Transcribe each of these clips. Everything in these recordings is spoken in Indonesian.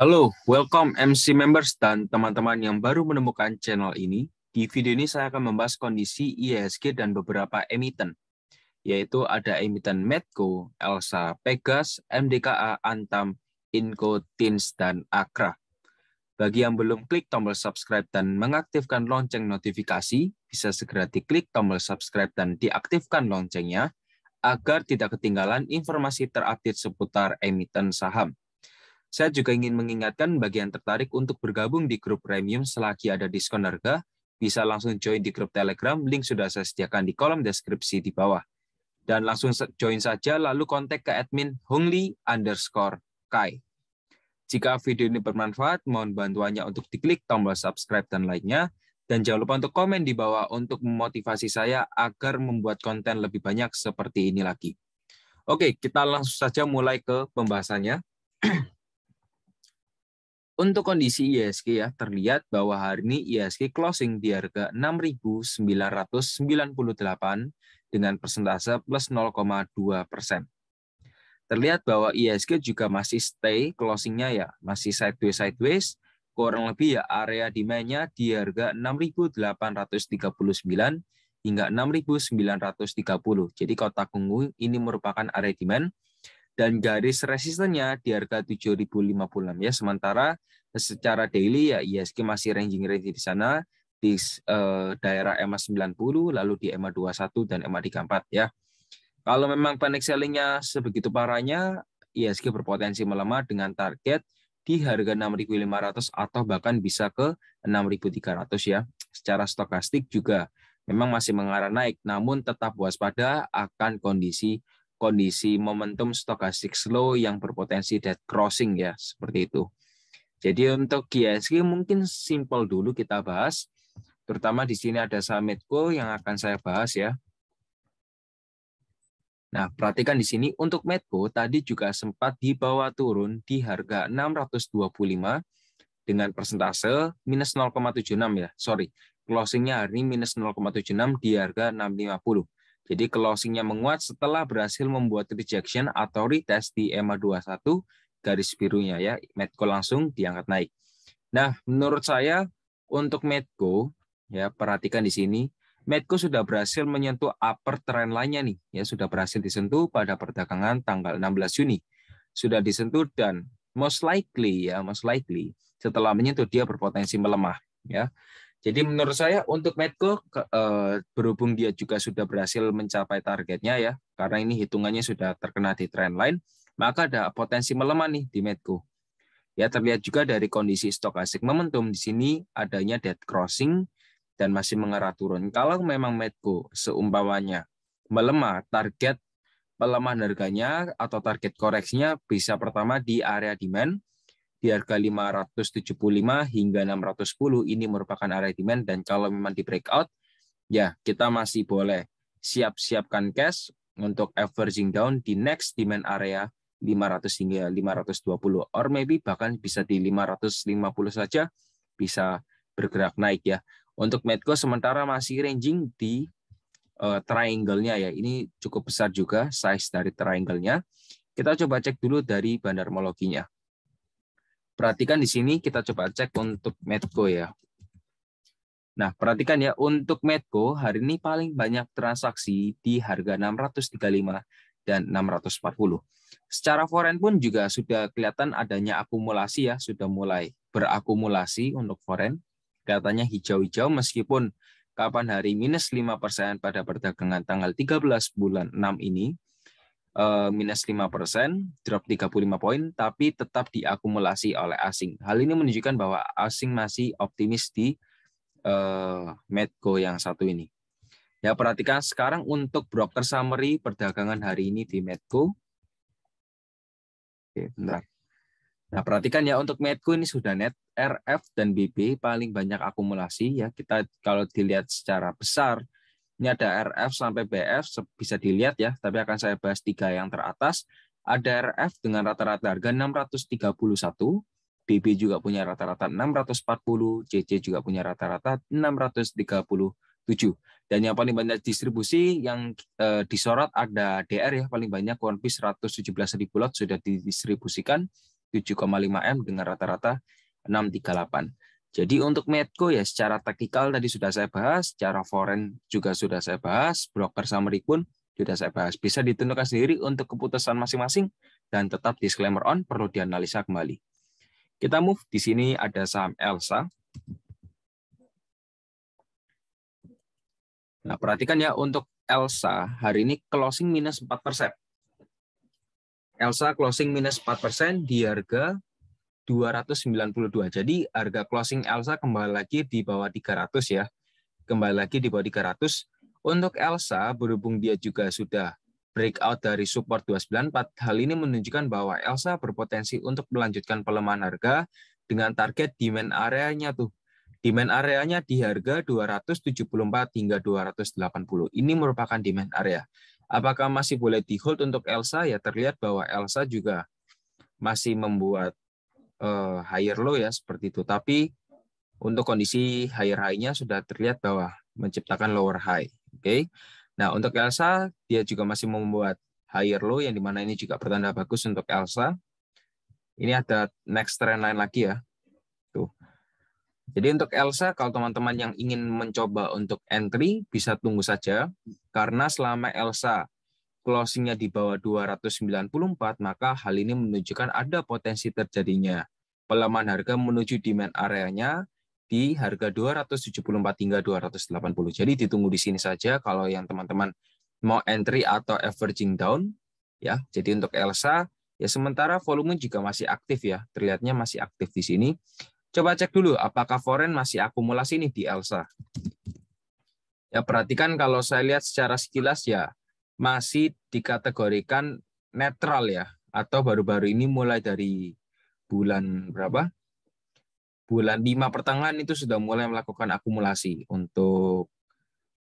Halo, welcome MC members dan teman-teman yang baru menemukan channel ini. Di video ini saya akan membahas kondisi IHSG dan beberapa emiten, yaitu ada emiten Medco, Elsa Pegas, MDKA, Antam, Inco, Tins, dan Akra. Bagi yang belum klik tombol subscribe dan mengaktifkan lonceng notifikasi, bisa segera diklik tombol subscribe dan diaktifkan loncengnya agar tidak ketinggalan informasi terupdate seputar emiten saham. Saya juga ingin mengingatkan bagi yang tertarik untuk bergabung di grup premium selagi ada diskon harga, bisa langsung join di grup Telegram, link sudah saya sediakan di kolom deskripsi di bawah. Dan langsung join saja, lalu kontak ke admin hongli underscore kai. Jika video ini bermanfaat, mohon bantuannya untuk diklik tombol subscribe dan like-nya. Dan jangan lupa untuk komen di bawah untuk memotivasi saya agar membuat konten lebih banyak seperti ini lagi. Oke, kita langsung saja mulai ke pembahasannya. Untuk kondisi ISG ya, terlihat bahwa hari ini ISG closing di harga 6.998 dengan persentase plus 0,2 persen. Terlihat bahwa ISG juga masih stay closingnya ya, masih sideways-sideways, kurang lebih ya area demand-nya di harga 6.839 hingga 6.930. Jadi kota Kunggu ini merupakan area demand dan garis resistennya di harga 7056 ya sementara secara daily ya ISG masih ranging range di sana di eh, daerah e EMA 90 lalu di EMA 21 dan e EMA 34 ya. Kalau memang panic sellingnya sebegitu parahnya ISG berpotensi melemah dengan target di harga 6.500 atau bahkan bisa ke 6.300 ya. Secara stokastik juga memang masih mengarah naik namun tetap waspada akan kondisi kondisi momentum stokastik slow yang berpotensi dead crossing ya, seperti itu. Jadi untuk GSG mungkin simple dulu kita bahas, terutama di sini ada summit goal yang akan saya bahas ya. Nah, perhatikan di sini untuk Medco tadi juga sempat dibawa turun di harga 625 dengan persentase minus 0,76 ya. Sorry, closingnya hari ini minus 0,76 di harga 650. Jadi closingnya menguat setelah berhasil membuat rejection atau retest di EMA 21 garis birunya ya. Medco langsung diangkat naik. Nah, menurut saya untuk Medco ya perhatikan di sini Medco sudah berhasil menyentuh upper trend lainnya nih ya sudah berhasil disentuh pada perdagangan tanggal 16 Juni. Sudah disentuh dan most likely ya most likely setelah menyentuh dia berpotensi melemah ya. Jadi menurut saya untuk Medco eh, berhubung dia juga sudah berhasil mencapai targetnya ya, karena ini hitungannya sudah terkena di trendline, maka ada potensi melemah nih di Medco. Ya terlihat juga dari kondisi stok asik momentum di sini adanya dead crossing dan masih mengarah turun. Kalau memang Medco seumpamanya melemah, target pelemahan harganya atau target koreksinya bisa pertama di area demand di harga 575 hingga 610 ini merupakan area demand dan kalau memang di breakout ya kita masih boleh siap-siapkan cash untuk averaging down di next demand area 500 hingga 520 or maybe bahkan bisa di 550 saja bisa bergerak naik ya. Untuk Medco sementara masih ranging di uh, triangle-nya ya. Ini cukup besar juga size dari triangle-nya. Kita coba cek dulu dari bandarmologinya. Perhatikan di sini kita coba cek untuk Medco ya. Nah, perhatikan ya untuk Medco hari ini paling banyak transaksi di harga 635 dan 640. Secara foreign pun juga sudah kelihatan adanya akumulasi ya, sudah mulai berakumulasi untuk foreign. Kelihatannya hijau-hijau meskipun kapan hari minus 5% pada perdagangan tanggal 13 bulan 6 ini Eh, minus 5%, drop 35 poin, tapi tetap diakumulasi oleh asing. Hal ini menunjukkan bahwa asing masih optimis di uh, Medco yang satu ini. Ya, perhatikan sekarang untuk broker summary perdagangan hari ini di Medco. Oke, bentar. Nah, perhatikan ya untuk Medco ini sudah net RF dan BB paling banyak akumulasi ya. Kita kalau dilihat secara besar ini ada RF sampai BF, bisa dilihat ya, tapi akan saya bahas tiga yang teratas. Ada RF dengan rata-rata harga 631, BB juga punya rata-rata 640, CC juga punya rata-rata 637. Dan yang paling banyak distribusi yang eh, disorot ada DR ya, paling banyak kurang lebih ribu lot sudah didistribusikan 7,5 M dengan rata-rata 638. Jadi untuk Medco ya secara taktikal tadi sudah saya bahas, secara foreign juga sudah saya bahas, broker summary pun sudah saya bahas. Bisa ditentukan sendiri untuk keputusan masing-masing dan tetap disclaimer on perlu dianalisa kembali. Kita move di sini ada saham Elsa. Nah, perhatikan ya untuk Elsa hari ini closing minus 4%. Elsa closing minus 4% di harga 292. Jadi harga closing Elsa kembali lagi di bawah 300 ya. Kembali lagi di bawah 300. Untuk Elsa berhubung dia juga sudah breakout dari support 294, hal ini menunjukkan bahwa Elsa berpotensi untuk melanjutkan pelemahan harga dengan target demand areanya tuh. Demand areanya di harga 274 hingga 280. Ini merupakan demand area. Apakah masih boleh di hold untuk Elsa? Ya terlihat bahwa Elsa juga masih membuat uh, higher low ya seperti itu. Tapi untuk kondisi higher high-nya sudah terlihat bahwa menciptakan lower high. Oke. Okay? Nah, untuk Elsa dia juga masih membuat higher low yang dimana ini juga pertanda bagus untuk Elsa. Ini ada next trend line lagi ya. Tuh. Jadi untuk Elsa, kalau teman-teman yang ingin mencoba untuk entry, bisa tunggu saja. Karena selama Elsa closingnya di bawah 294, maka hal ini menunjukkan ada potensi terjadinya pelemahan harga menuju demand areanya di harga 274 hingga 280. Jadi ditunggu di sini saja kalau yang teman-teman mau entry atau averaging down ya. Jadi untuk Elsa ya sementara volume juga masih aktif ya. Terlihatnya masih aktif di sini. Coba cek dulu apakah foreign masih akumulasi nih di Elsa. Ya perhatikan kalau saya lihat secara sekilas ya masih dikategorikan netral ya atau baru-baru ini mulai dari bulan berapa? Bulan 5 pertengahan itu sudah mulai melakukan akumulasi untuk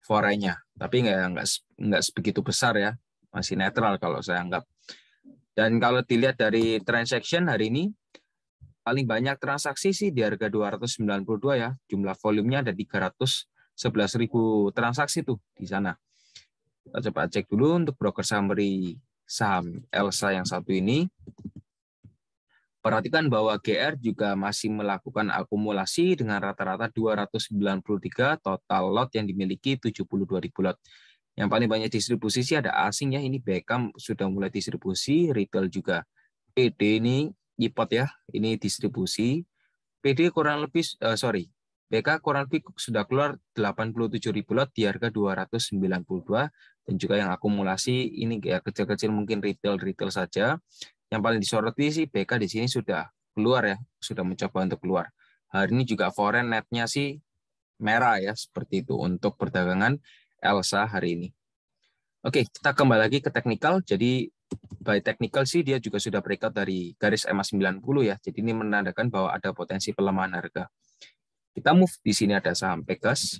forenya. Tapi nggak nggak nggak sebegitu besar ya, masih netral kalau saya anggap. Dan kalau dilihat dari transaction hari ini paling banyak transaksi sih di harga 292 ya. Jumlah volumenya ada 311.000 transaksi tuh di sana. Kita coba cek dulu untuk broker summary saham Elsa yang satu ini. Perhatikan bahwa GR juga masih melakukan akumulasi dengan rata-rata 293 total lot yang dimiliki 72.000 lot. Yang paling banyak distribusi sih ada asing ya, ini Beckham sudah mulai distribusi, retail juga. PD ini ipot ya, ini distribusi. PD kurang lebih, uh, sorry, BK Koran Pikuk sudah keluar 87.000 lot di harga 292 dan juga yang akumulasi ini ya kecil-kecil mungkin retail-retail saja. Yang paling disoroti sih BK di sini sudah keluar ya, sudah mencoba untuk keluar. Hari ini juga foreign netnya sih merah ya seperti itu untuk perdagangan Elsa hari ini. Oke, kita kembali lagi ke teknikal. Jadi by technical sih dia juga sudah breakout dari garis ma 90 ya. Jadi ini menandakan bahwa ada potensi pelemahan harga. Kita move di sini ada saham Pegas.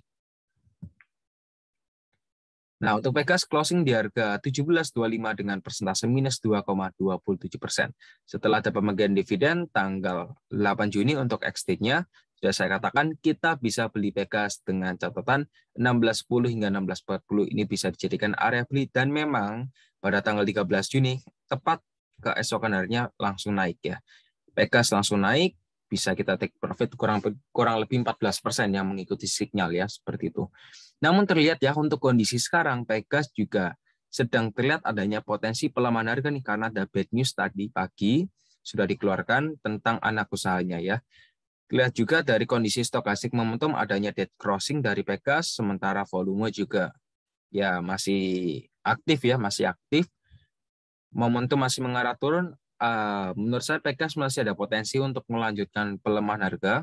Nah, untuk Pegas closing di harga 17.25 dengan persentase minus 2,27 persen. Setelah ada pemegang dividen tanggal 8 Juni untuk exit-nya, sudah saya katakan kita bisa beli Pegas dengan catatan 16.10 hingga 16.40 ini bisa dijadikan area beli dan memang pada tanggal 13 Juni tepat keesokan harinya langsung naik ya. Pegas langsung naik bisa kita take profit kurang kurang lebih 14% yang mengikuti signal ya seperti itu. Namun terlihat ya untuk kondisi sekarang Pegas juga sedang terlihat adanya potensi pelemahan harga nih karena ada bad news tadi pagi sudah dikeluarkan tentang anak usahanya ya. Lihat juga dari kondisi stokastik momentum adanya dead crossing dari Pegas, sementara volume juga ya masih aktif ya, masih aktif. Momentum masih mengarah turun, Ah, menurut saya Pegas masih ada potensi untuk melanjutkan pelemahan harga.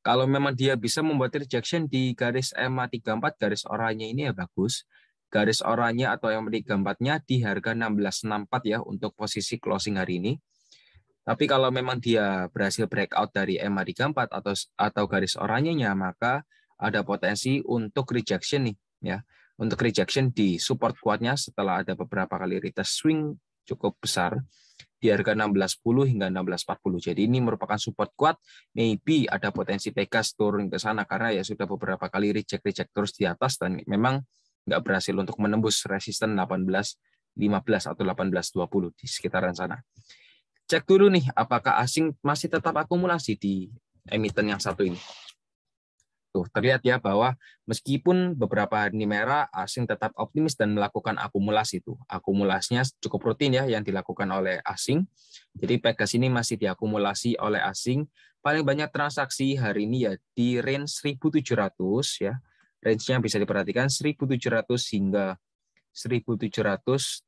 Kalau memang dia bisa membuat rejection di garis EMA 34 garis oranye ini ya bagus. Garis oranye atau EMA 34-nya di harga 1664 ya untuk posisi closing hari ini. Tapi kalau memang dia berhasil breakout dari EMA 34 atau atau garis nya maka ada potensi untuk rejection nih ya. Untuk rejection di support kuatnya setelah ada beberapa kali retest swing cukup besar di harga 16.10 hingga 16.40. Jadi ini merupakan support kuat, maybe ada potensi Pegas turun ke sana karena ya sudah beberapa kali reject-reject terus di atas dan memang nggak berhasil untuk menembus resisten 18.15 atau 18.20 di sekitaran sana. Cek dulu nih apakah asing masih tetap akumulasi di emiten yang satu ini tuh gitu. terlihat ya bahwa meskipun beberapa hari merah asing tetap optimis dan melakukan akumulasi itu. Akumulasinya cukup rutin ya yang dilakukan oleh asing. Jadi Pegas ini masih diakumulasi oleh asing. Paling banyak transaksi hari ini ya di range 1700 ya. Range-nya bisa diperhatikan 1700 hingga 1735.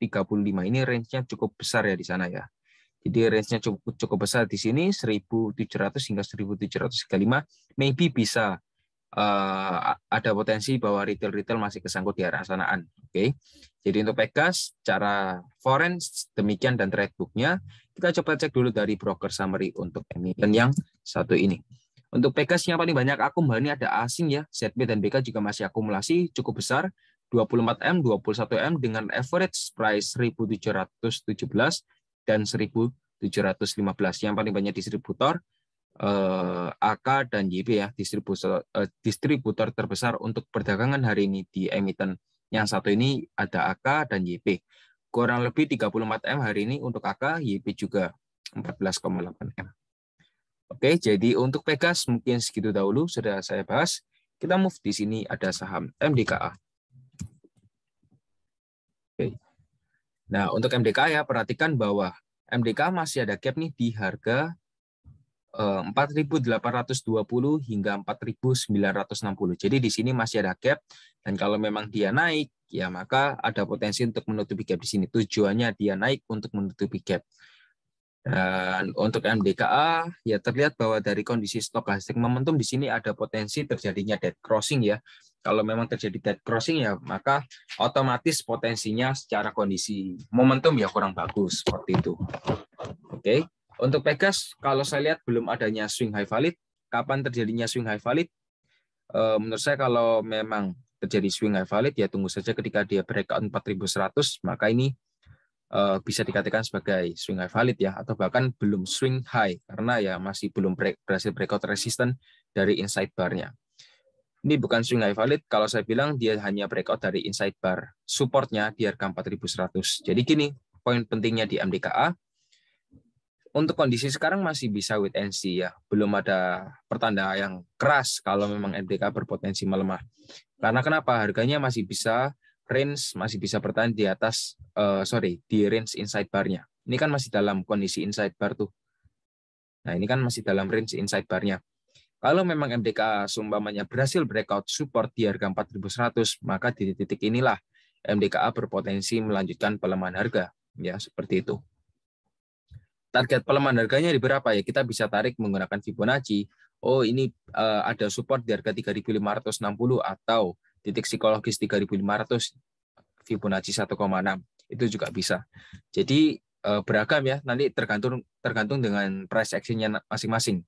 Ini range-nya cukup besar ya di sana ya. Jadi range-nya cukup, cukup besar di sini 1700 hingga 1735. Maybe bisa uh, ada potensi bahwa retail-retail masih kesangkut di arah sanaan. Oke, okay? jadi untuk Pegas cara foreign demikian dan trade booknya kita coba cek dulu dari broker summary untuk emiten yang satu ini. Untuk Pegas yang paling banyak aku ini ada asing ya, ZB dan BK juga masih akumulasi cukup besar 24M, 21M dengan average price 1717 dan 1715 yang paling banyak distributor eh, AK dan YB ya distributor eh, distributor terbesar untuk perdagangan hari ini di emiten yang satu ini ada AK dan YP. Kurang lebih 34 M hari ini untuk AK, YP juga 14,8 M. Oke, jadi untuk Pegas mungkin segitu dahulu sudah saya bahas. Kita move di sini ada saham MDKA. Oke. Nah, untuk MDKA ya perhatikan bahwa MDKA masih ada gap nih di harga 4.820 eh, hingga 4.960. Jadi di sini masih ada gap dan kalau memang dia naik ya maka ada potensi untuk menutupi gap di sini. Tujuannya dia naik untuk menutupi gap. Dan untuk MDKA ya terlihat bahwa dari kondisi stokastik momentum di sini ada potensi terjadinya dead crossing ya. Kalau memang terjadi dead crossing ya maka otomatis potensinya secara kondisi momentum ya kurang bagus seperti itu. Oke. Okay. Untuk Pegas, kalau saya lihat belum adanya swing high valid. Kapan terjadinya swing high valid? Eh, menurut saya kalau memang terjadi swing high valid, ya tunggu saja ketika dia breakout 4100, maka ini eh, bisa dikatakan sebagai swing high valid ya, atau bahkan belum swing high, karena ya masih belum break, berhasil breakout resistance dari inside barnya. Ini bukan swing high valid, kalau saya bilang dia hanya breakout dari inside bar. Supportnya di harga 4100. Jadi gini, poin pentingnya di MDKA, untuk kondisi sekarang masih bisa wait and see ya. Belum ada pertanda yang keras kalau memang MDK berpotensi melemah. Karena kenapa? Harganya masih bisa range masih bisa bertahan di atas uh, sorry di range inside bar-nya. Ini kan masih dalam kondisi inside bar tuh. Nah ini kan masih dalam range inside bar-nya. Kalau memang MDK sumbamanya berhasil breakout support di harga 4100, maka di titik inilah MDKA berpotensi melanjutkan pelemahan harga. Ya, seperti itu target pelemahan harganya di berapa ya? Kita bisa tarik menggunakan Fibonacci. Oh, ini uh, ada support di harga 3560 atau titik psikologis 3500 Fibonacci 1,6. Itu juga bisa. Jadi uh, beragam ya, nanti tergantung tergantung dengan price actionnya masing-masing.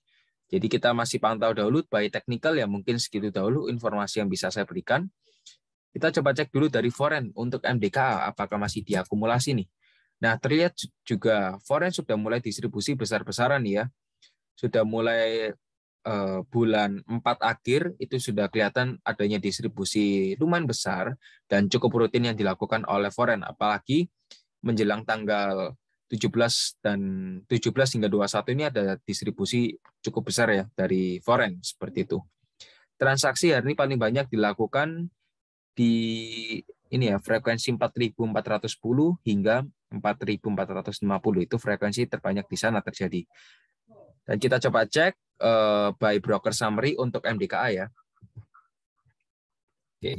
Jadi kita masih pantau dahulu by technical ya mungkin segitu dahulu informasi yang bisa saya berikan. Kita coba cek dulu dari foreign untuk MDKA apakah masih diakumulasi nih. Nah, terlihat juga foreign sudah mulai distribusi besar-besaran ya. Sudah mulai eh, bulan 4 akhir itu sudah kelihatan adanya distribusi lumayan besar dan cukup rutin yang dilakukan oleh foreign apalagi menjelang tanggal 17 dan 17 hingga 21 ini ada distribusi cukup besar ya dari foreign seperti itu. Transaksi hari ini paling banyak dilakukan di ini ya frekuensi 4410 hingga 4450 itu frekuensi terbanyak di sana terjadi. Dan kita coba cek uh, by broker summary untuk MDKA ya. Oke.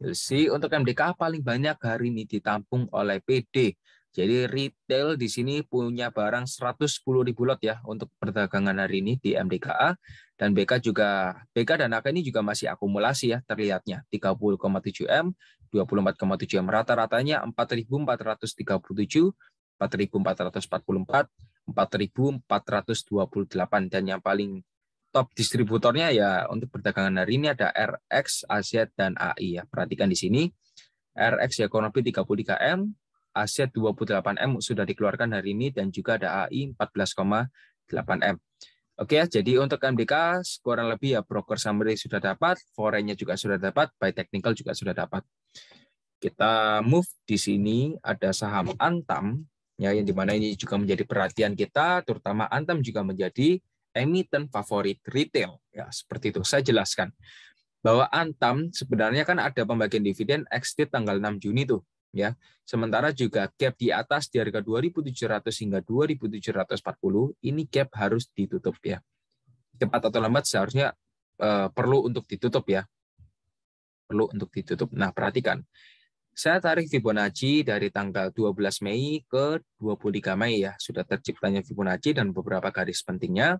Okay. untuk MDKA paling banyak hari ini ditampung oleh PD. Jadi retail di sini punya barang 110.000 lot ya untuk perdagangan hari ini di MDKA dan BK juga BK dan AK ini juga masih akumulasi ya terlihatnya 30,7 M, 24,7 m. Rata-ratanya 4.437, 4.444, 4.428 dan yang paling top distributornya ya untuk perdagangan hari ini ada RX, AZ dan AI ya. Perhatikan di sini RX ya kurang 33 m, AZ 28 m sudah dikeluarkan hari ini dan juga ada AI 14,8 m. Oke ya, jadi untuk MDK kurang lebih ya broker summary sudah dapat, forennya juga sudah dapat, by technical juga sudah dapat. Kita move di sini ada saham Antam ya yang dimana ini juga menjadi perhatian kita, terutama Antam juga menjadi emiten favorit retail ya seperti itu. Saya jelaskan bahwa Antam sebenarnya kan ada pembagian dividen exit tanggal 6 Juni tuh ya. Sementara juga gap di atas di harga 2.700 hingga 2.740 ini gap harus ditutup ya. Cepat atau lambat seharusnya eh, perlu untuk ditutup ya. Perlu untuk ditutup. Nah, perhatikan. Saya tarik Fibonacci dari tanggal 12 Mei ke 23 Mei ya. Sudah terciptanya Fibonacci dan beberapa garis pentingnya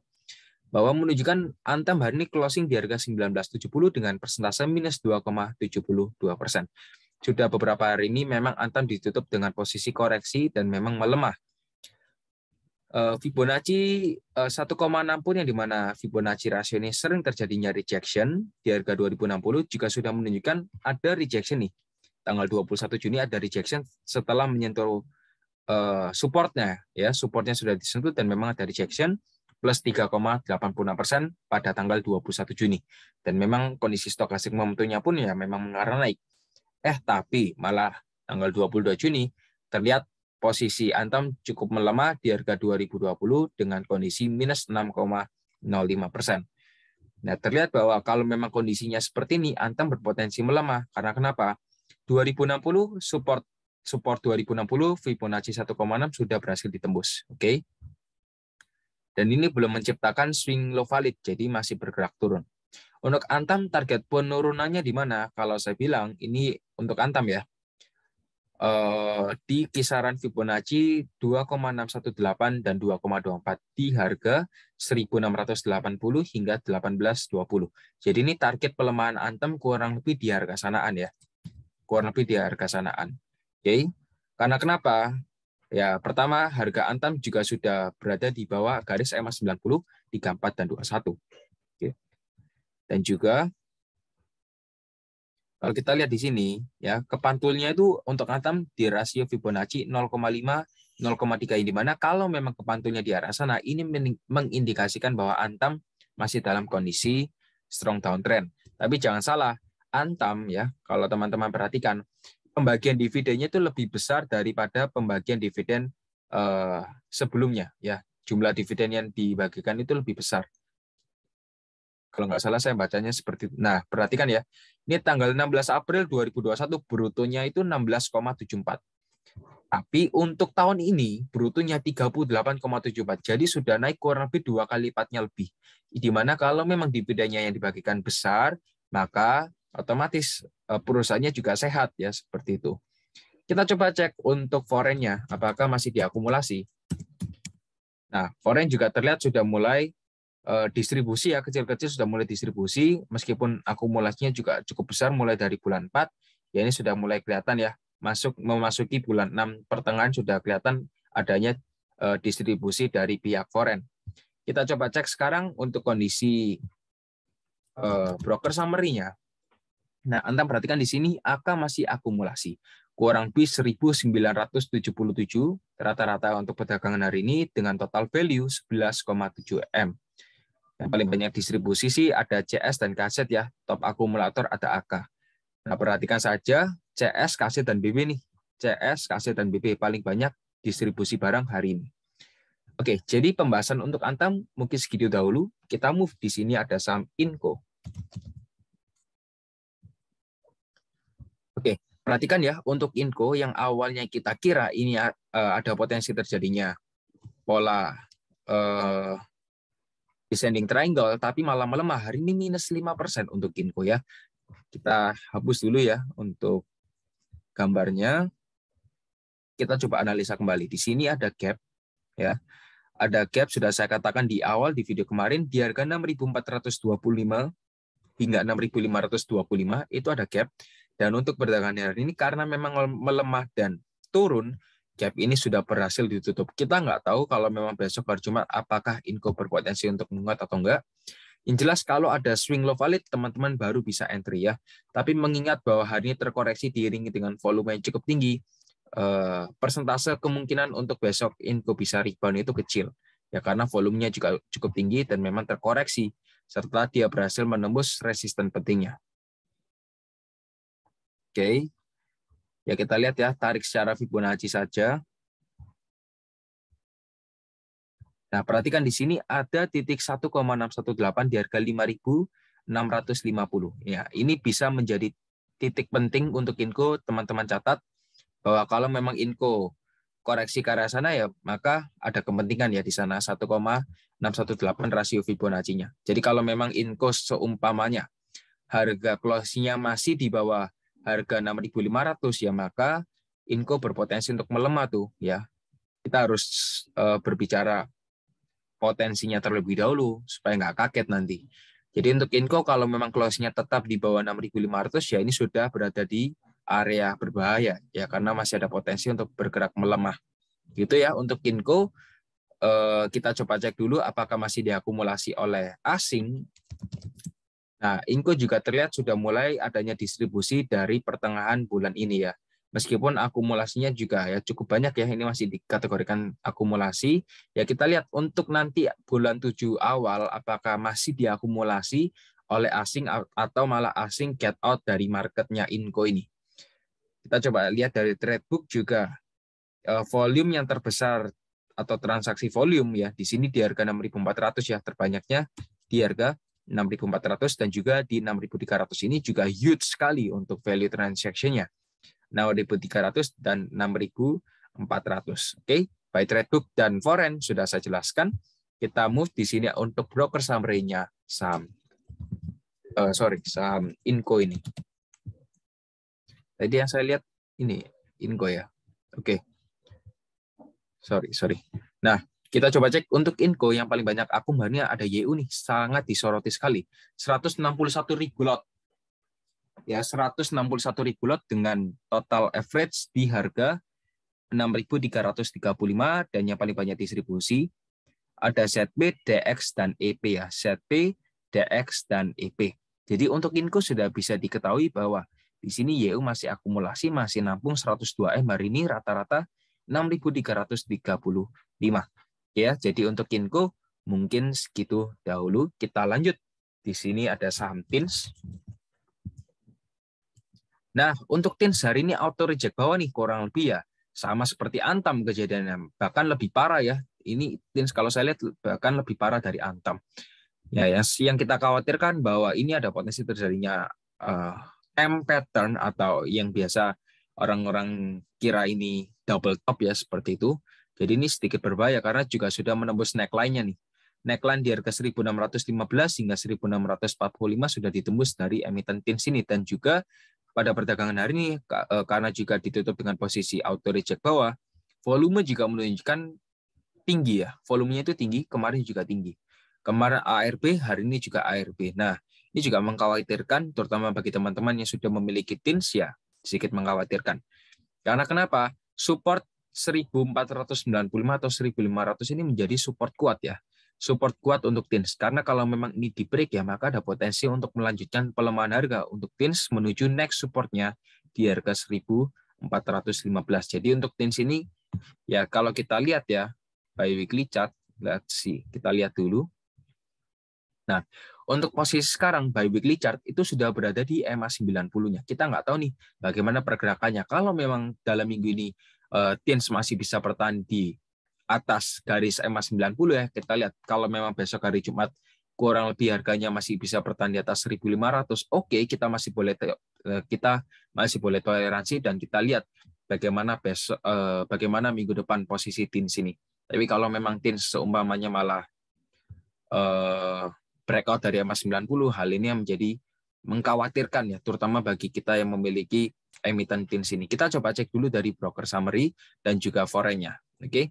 bahwa menunjukkan Antam hari ini closing di harga 1970 dengan persentase minus 2,72 persen sudah beberapa hari ini memang Antam ditutup dengan posisi koreksi dan memang melemah. Eh, Fibonacci 1,6 eh, pun yang dimana Fibonacci rasio ini sering terjadinya rejection di harga 2060 juga sudah menunjukkan ada rejection nih. Tanggal 21 Juni ada rejection setelah menyentuh eh, supportnya ya supportnya sudah disentuh dan memang ada rejection plus 3,86 persen pada tanggal 21 Juni dan memang kondisi stokastik momentumnya pun ya memang mengarah naik Eh, tapi malah tanggal 22 Juni terlihat posisi Antam cukup melemah di harga 2020 dengan kondisi minus 6,05 persen. Nah, terlihat bahwa kalau memang kondisinya seperti ini, Antam berpotensi melemah. Karena kenapa? 2060 support support 2060 Fibonacci 1,6 sudah berhasil ditembus. Oke. Okay? Dan ini belum menciptakan swing low valid, jadi masih bergerak turun. Untuk Antam target penurunannya di mana? Kalau saya bilang ini untuk Antam ya. Eh, di kisaran Fibonacci 2,618 dan 2,24 di harga 1680 hingga 1820. Jadi ini target pelemahan Antam kurang lebih di harga sanaan ya. Kurang lebih di harga sanaan. Oke. Karena kenapa? Ya, pertama harga Antam juga sudah berada di bawah garis EMA 90, 34 dan 21. Oke. Okay. Dan juga kalau kita lihat di sini ya kepantulnya itu untuk atom di rasio Fibonacci 0,5 0,3 ini mana kalau memang kepantulnya di arah sana ini mengindikasikan bahwa antam masih dalam kondisi strong downtrend. Tapi jangan salah, antam ya kalau teman-teman perhatikan pembagian dividennya itu lebih besar daripada pembagian dividen eh, sebelumnya ya. Jumlah dividen yang dibagikan itu lebih besar. Kalau nggak salah saya bacanya seperti itu. Nah, perhatikan ya. Ini tanggal 16 April 2021 brutonya itu 16,74. Tapi untuk tahun ini brutonya 38,74. Jadi sudah naik kurang lebih dua kali lipatnya lebih. Di mana kalau memang dividennya yang dibagikan besar, maka otomatis eh, perusahaannya juga sehat ya seperti itu. Kita coba cek untuk forennya apakah masih diakumulasi. Nah, foren juga terlihat sudah mulai Eh, distribusi ya kecil-kecil sudah mulai distribusi meskipun akumulasinya juga cukup besar mulai dari bulan 4 ya ini sudah mulai kelihatan ya masuk memasuki bulan 6 pertengahan sudah kelihatan adanya eh, distribusi dari pihak foreign. Kita coba cek sekarang untuk kondisi eh, broker summary-nya. Nah, Anda perhatikan di sini AK masih akumulasi. Kurang lebih 1977 rata-rata untuk perdagangan hari ini dengan total value 11,7 M. Yang paling banyak distribusi sih ada CS dan kaset ya, top akumulator ada AK. Nah, perhatikan saja CS, kaset, dan BB nih. CS, kaset, dan BB paling banyak distribusi barang hari ini. Oke, jadi pembahasan untuk Antam mungkin segitu dahulu. Kita move di sini ada saham Inco. Oke, perhatikan ya untuk Inco yang awalnya kita kira ini eh, ada potensi terjadinya pola eh, descending triangle, tapi malah melemah. Hari ini minus 5% untuk Ginkgo ya. Kita hapus dulu ya untuk gambarnya. Kita coba analisa kembali. Di sini ada gap ya. Ada gap sudah saya katakan di awal di video kemarin di harga 6.425 hingga 6.525 itu ada gap. Dan untuk perdagangan hari ini karena memang melemah dan turun, gap ini sudah berhasil ditutup. Kita nggak tahu kalau memang besok hari Jumat apakah Inco berpotensi untuk menguat atau enggak. Yang jelas kalau ada swing low valid, teman-teman baru bisa entry ya. Tapi mengingat bahwa hari ini terkoreksi diiringi dengan volume yang cukup tinggi, eh, persentase kemungkinan untuk besok Inco bisa rebound itu kecil. Ya karena volumenya juga cukup tinggi dan memang terkoreksi, serta dia berhasil menembus resisten pentingnya. Oke, okay. Ya kita lihat ya, tarik secara Fibonacci saja. Nah, perhatikan di sini ada titik 1,618 di harga 5.650. Ya, ini bisa menjadi titik penting untuk inko teman-teman catat bahwa kalau memang inko koreksi ke arah sana ya, maka ada kepentingan ya di sana 1,618 rasio Fibonacci-nya. Jadi kalau memang inko seumpamanya harga closing-nya masih di bawah harga 6.500 ya maka Inco berpotensi untuk melemah tuh ya. Kita harus uh, berbicara potensinya terlebih dahulu supaya nggak kaget nanti. Jadi untuk Inco kalau memang close-nya tetap di bawah 6.500 ya ini sudah berada di area berbahaya ya karena masih ada potensi untuk bergerak melemah. Gitu ya untuk Inco eh, kita coba cek dulu apakah masih diakumulasi oleh asing Nah, Inko juga terlihat sudah mulai adanya distribusi dari pertengahan bulan ini ya. Meskipun akumulasinya juga ya cukup banyak ya, ini masih dikategorikan akumulasi. Ya kita lihat untuk nanti bulan 7 awal apakah masih diakumulasi oleh asing atau malah asing get out dari marketnya Inko ini. Kita coba lihat dari trade book juga eh, volume yang terbesar atau transaksi volume ya di sini di harga 6.400 ya terbanyaknya di harga 6.400 dan juga di 6.300 ini juga huge sekali untuk value transaction-nya. 6.300 dan 6.400. Oke, okay? by book dan Foreign sudah saya jelaskan. Kita move di sini untuk broker summary-nya saham. Uh, sorry, saham Inco ini. Tadi yang saya lihat ini Inco ya. Oke. Okay. Sorry, sorry. Nah, kita coba cek untuk Inco yang paling banyak bahannya ada YU nih, sangat disoroti sekali. 161 ribu lot. Ya, 161 ribu lot dengan total average di harga 6.335 dan yang paling banyak distribusi ada ZB, DX, dan EP ya. ZB, DX, dan EP. Jadi untuk Inco sudah bisa diketahui bahwa di sini YU masih akumulasi, masih nampung 102M hari ini rata-rata 6.335. Ya, jadi untuk Kinko mungkin segitu dahulu. Kita lanjut. Di sini ada saham Tins. Nah, untuk Tins hari ini auto reject bawah nih kurang lebih ya. Sama seperti Antam kejadiannya, bahkan lebih parah ya. Ini Tins kalau saya lihat bahkan lebih parah dari Antam. Ya, ya, yang kita khawatirkan bahwa ini ada potensi terjadinya uh, M pattern atau yang biasa orang-orang kira ini double top ya seperti itu. Jadi ini sedikit berbahaya karena juga sudah menembus neckline-nya nih. Neckline di harga 1615 hingga 1645 sudah ditembus dari emiten tin sini dan juga pada perdagangan hari ini e, karena juga ditutup dengan posisi auto reject bawah, volume juga menunjukkan tinggi ya. Volumenya itu tinggi, kemarin juga tinggi. Kemarin ARB, hari ini juga ARB. Nah, ini juga mengkhawatirkan terutama bagi teman-teman yang sudah memiliki tins ya, sedikit mengkhawatirkan. Karena kenapa? Support 1495 atau 1500 ini menjadi support kuat ya. Support kuat untuk TINS karena kalau memang ini di break ya maka ada potensi untuk melanjutkan pelemahan harga untuk TINS menuju next supportnya di harga 1415. Jadi untuk TINS ini ya kalau kita lihat ya by weekly chart, let's see, kita lihat dulu. Nah, untuk posisi sekarang by weekly chart itu sudah berada di e EMA 90-nya. Kita nggak tahu nih bagaimana pergerakannya. Kalau memang dalam minggu ini Eh, Tins masih bisa bertahan di atas garis ma 90 ya. Kita lihat kalau memang besok hari Jumat kurang lebih harganya masih bisa bertahan di atas 1.500, oke okay, kita masih boleh eh, kita masih boleh toleransi dan kita lihat bagaimana besok eh, bagaimana minggu depan posisi tin sini. Tapi kalau memang tin seumpamanya malah breakout dari ma 90, hal ini yang menjadi mengkhawatirkan ya, terutama bagi kita yang memiliki emiten tin sini. Kita coba cek dulu dari broker summary dan juga forennya. Oke. Okay?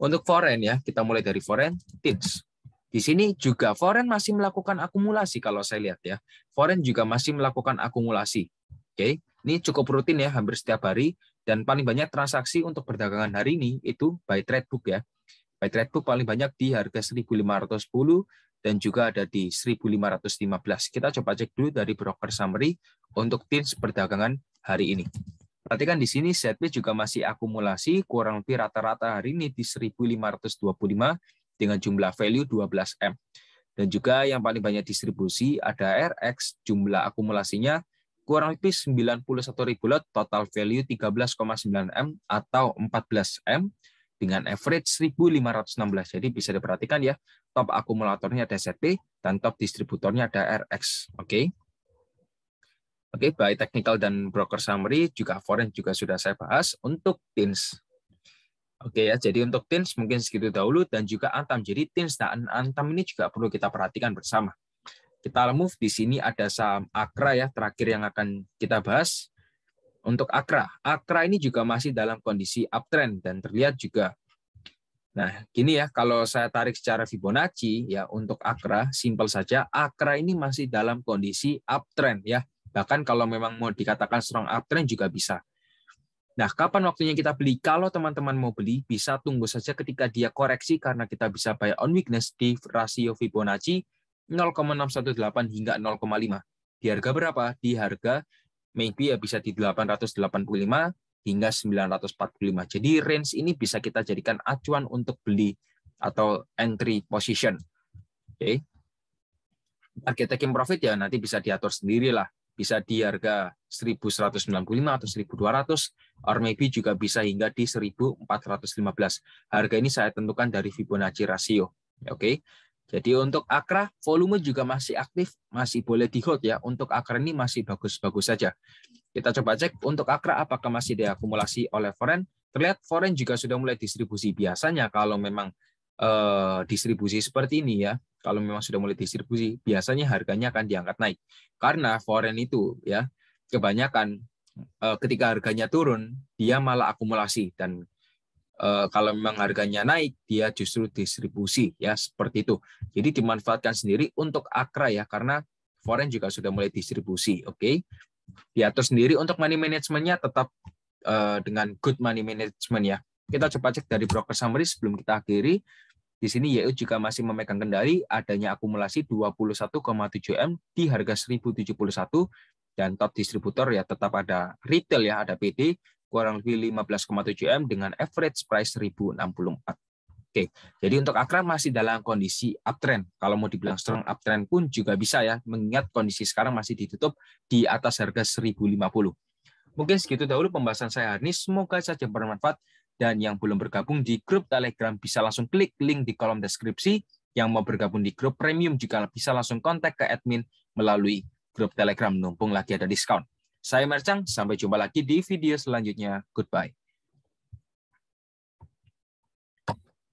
Untuk foren ya, kita mulai dari foren tins. Di sini juga foren masih melakukan akumulasi kalau saya lihat ya. foren juga masih melakukan akumulasi. Oke. Okay? Ini cukup rutin ya hampir setiap hari dan paling banyak transaksi untuk perdagangan hari ini itu by trade book ya. By trade book paling banyak di harga 1510 dan juga ada di 1515. Kita coba cek dulu dari broker summary untuk tips perdagangan hari ini. Perhatikan di sini ZB juga masih akumulasi kurang lebih rata-rata hari ini di 1525 dengan jumlah value 12M. Dan juga yang paling banyak distribusi ada RX, jumlah akumulasinya kurang lebih 91 ribu lot, total value 13,9M atau 14M dengan average 1516. Jadi bisa diperhatikan ya, top akumulatornya ada ZP dan top distributornya ada RX. Oke. Okay? Oke, okay, baik technical dan broker summary juga foreign juga sudah saya bahas untuk tins. Oke ya, jadi untuk tins mungkin segitu dahulu dan juga antam. Jadi tins dan antam ini juga perlu kita perhatikan bersama. Kita move di sini ada saham Akra ya terakhir yang akan kita bahas untuk Akra, Akra ini juga masih dalam kondisi uptrend dan terlihat juga. Nah, gini ya, kalau saya tarik secara Fibonacci ya untuk Akra, simpel saja Akra ini masih dalam kondisi uptrend ya. Bahkan kalau memang mau dikatakan strong uptrend juga bisa. Nah, kapan waktunya kita beli? Kalau teman-teman mau beli, bisa tunggu saja ketika dia koreksi karena kita bisa buy on weakness di rasio Fibonacci 0,618 hingga 0,5. Di harga berapa? Di harga maybe ya bisa di 885 hingga 945. Jadi range ini bisa kita jadikan acuan untuk beli atau entry position. Oke. Okay. Target taking profit ya nanti bisa diatur sendirilah. Bisa di harga 1195 atau 1200 or maybe juga bisa hingga di 1415. Harga ini saya tentukan dari Fibonacci ratio. Oke. Okay. Jadi untuk Akra volume juga masih aktif, masih boleh di hold ya. Untuk Akra ini masih bagus-bagus saja. Kita coba cek untuk Akra apakah masih diakumulasi oleh foreign. Terlihat foreign juga sudah mulai distribusi biasanya kalau memang eh, distribusi seperti ini ya. Kalau memang sudah mulai distribusi, biasanya harganya akan diangkat naik. Karena foreign itu ya kebanyakan eh, ketika harganya turun dia malah akumulasi dan Eh, kalau memang harganya naik dia justru distribusi ya seperti itu. Jadi dimanfaatkan sendiri untuk akra ya karena foreign juga sudah mulai distribusi, oke. Okay? Diatur sendiri untuk money management-nya tetap uh, dengan good money management ya. Kita coba cek dari broker summary sebelum kita akhiri. Di sini YU juga masih memegang kendali adanya akumulasi 21,7 M di harga 1071 dan top distributor ya tetap ada retail ya ada PD kurang lebih 15,7 M dengan average price 1064. Oke, jadi untuk Akran masih dalam kondisi uptrend. Kalau mau dibilang strong uptrend pun juga bisa ya, mengingat kondisi sekarang masih ditutup di atas harga 1050. Mungkin segitu dahulu pembahasan saya hari ini. Semoga saja bermanfaat. Dan yang belum bergabung di grup Telegram bisa langsung klik link di kolom deskripsi. Yang mau bergabung di grup premium juga bisa langsung kontak ke admin melalui grup Telegram. Numpung lagi ada diskon. Saya Mercang, sampai jumpa lagi di video selanjutnya. Goodbye.